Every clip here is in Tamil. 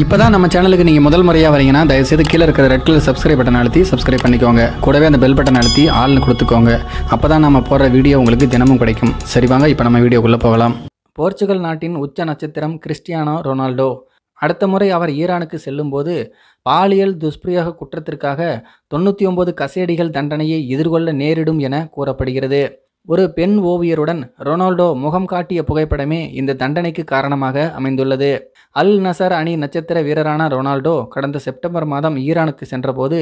இப்போ தான் நம்ம சேனலுக்கு நீங்கள் முதல் முறையாக வரீங்கன்னா தயவுசெய்து கீழே இருக்கிற ரெட் கலர் சப்ஸ்கிரைப் பட்டன் அழுத்தி சப்ஸ்கிரைப் பண்ணிக்கோங்க கூடவே அந்த பெல் பட்டன் அழுத்தி ஆள்னு கொடுத்துக்கோங்க அப்போ தான் நம்ம போடுற வீடியோ உங்களுக்கு தினமும் கிடைக்கும் சரி வாங்க இப்போ நம்ம வீடியோக்குள்ளே போகலாம் போர்ச்சுகல் நாட்டின் உச்ச நட்சத்திரம் கிறிஸ்டியானோ ரொனால்டோ அடுத்த முறை அவர் ஈரானுக்கு செல்லும்போது பாலியல் துஷ்பிரயோக குற்றத்திற்காக தொண்ணூற்றி ஒன்பது கசேடிகள் தண்டனையை எதிர்கொள்ள நேரிடும் என கூறப்படுகிறது ஒரு பெண் ஓவியருடன் ரொனால்டோ முகம் காட்டிய புகைப்படமே இந்த தண்டனைக்கு காரணமாக அமைந்துள்ளது அல் நசர் அணி நட்சத்திர வீரரான ரொனால்டோ கடந்த செப்டம்பர் மாதம் ஈரானுக்கு சென்றபோது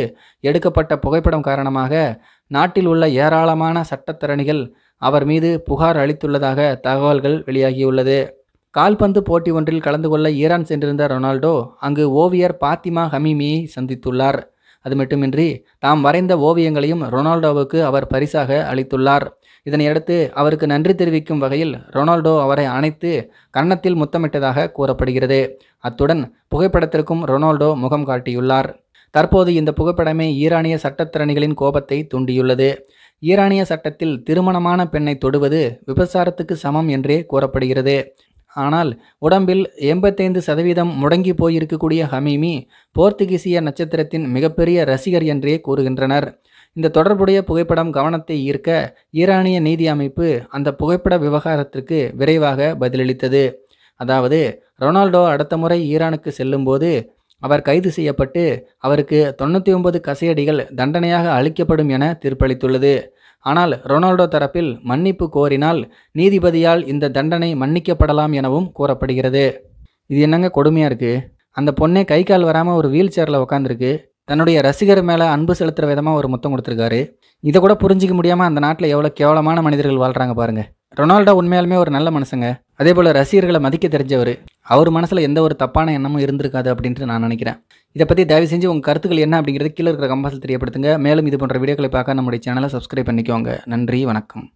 எடுக்கப்பட்ட புகைப்படம் காரணமாக நாட்டில் உள்ள ஏராளமான சட்டத்தரணிகள் அவர் மீது புகார் அளித்துள்ளதாக தகவல்கள் வெளியாகியுள்ளது கால்பந்து போட்டி ஒன்றில் கலந்து கொள்ள ஈரான் சென்றிருந்த ரொனால்டோ அங்கு ஓவியர் பாத்திமா ஹமீமியை சந்தித்துள்ளார் அது மட்டுமின்றி தாம் வரைந்த ஓவியங்களையும் ரொனால்டோவுக்கு அவர் பரிசாக அளித்துள்ளார் இதனையடுத்து அவருக்கு நன்றி தெரிவிக்கும் வகையில் ரொனால்டோ அவரை அணைத்து கன்னத்தில் முத்தமிட்டதாக கூறப்படுகிறது அத்துடன் புகைப்படத்திற்கும் ரொனால்டோ முகம் காட்டியுள்ளார் தற்போது இந்த புகைப்படமே ஈரானிய சட்டத்திறனிகளின் கோபத்தை தூண்டியுள்ளது ஈரானிய சட்டத்தில் திருமணமான பெண்ணை தொடுவது விபசாரத்துக்கு சமம் என்றே கூறப்படுகிறது ஆனால் உடம்பில் எண்பத்தைந்து சதவீதம் முடங்கி போயிருக்கக்கூடிய ஹமீமி போர்த்துகீசிய நட்சத்திரத்தின் மிகப்பெரிய ரசிகர் என்றே கூறுகின்றனர் இந்த தொடர்புடைய புகைப்படம் கவனத்தை ஈர்க்க ஈரானிய நீதி அமைப்பு அந்த புகைப்பட விவகாரத்திற்கு விரைவாக பதிலளித்தது அதாவது ரொனால்டோ அடுத்த முறை ஈரானுக்கு செல்லும்போது அவர் கைது செய்யப்பட்டு அவருக்கு தொண்ணூற்றி ஒன்பது கசையடிகள் தண்டனையாக அளிக்கப்படும் என தீர்ப்பளித்துள்ளது ஆனால் ரொனால்டோ தரப்பில் மன்னிப்பு கோரினால் நீதிபதியால் இந்த தண்டனை மன்னிக்கப்படலாம் எனவும் கூறப்படுகிறது இது என்னங்க கொடுமையாக இருக்குது அந்த பொண்ணே கை கால் வராமல் ஒரு வீல் சேரில் உட்காந்துருக்கு தன்னுடைய ரசிகர் மேலே அன்பு செலுத்துகிற விதமாக ஒரு முத்தம் கொடுத்துருக்காரு இதை கூட புரிஞ்சிக்க முடியாமல் அந்த நாட்டில் எவ்வளோ கேவலமான மனிதர்கள் வாழ்கிறாங்க பாருங்கள் ரொனால்டோ உண்மையாலுமே ஒரு நல்ல மனுஷங்க அதே போல் ரசிகர்களை மதிக்க தெரிஞ்சவர் அவர் மனசில் எந்த ஒரு தப்பான எண்ணமும் இருந்திருக்காது அப்படின்ட்டு நான் நினைக்கிறேன் இதை பற்றி தயவு செஞ்சு உங்கள் கருத்துக்கள் என்ன அப்படிங்கிறது கீழே இருக்கிற கம்பாசில் தெரியப்படுத்துங்க மேலும் இது போன்ற வீடியோக்களை பார்க்க நம்முடைய சேனலை சப்ஸ்கிரைப் பண்ணிக்கோங்க நன்றி வணக்கம்